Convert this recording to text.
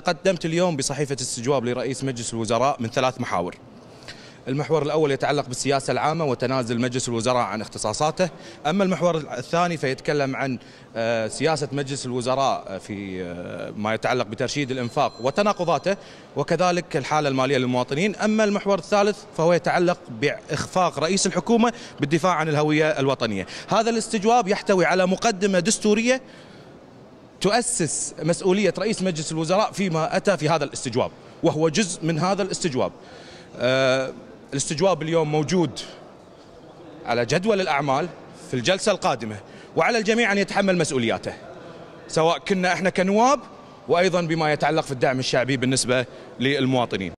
تقدمت اليوم بصحيفة استجواب لرئيس مجلس الوزراء من ثلاث محاور المحور الأول يتعلق بالسياسة العامة وتنازل مجلس الوزراء عن اختصاصاته أما المحور الثاني فيتكلم عن آه، سياسة مجلس الوزراء آه، في آه، ما يتعلق بترشيد الإنفاق وتناقضاته وكذلك الحالة المالية للمواطنين أما المحور الثالث فهو يتعلق بإخفاق رئيس الحكومة بالدفاع عن الهوية الوطنية هذا الاستجواب يحتوي على مقدمة دستورية تؤسس مسؤولية رئيس مجلس الوزراء فيما أتى في هذا الاستجواب وهو جزء من هذا الاستجواب آه، الاستجواب اليوم موجود على جدول الأعمال في الجلسة القادمة وعلى الجميع أن يتحمل مسؤولياته سواء كنا احنا كنواب وأيضا بما يتعلق في الدعم الشعبي بالنسبة للمواطنين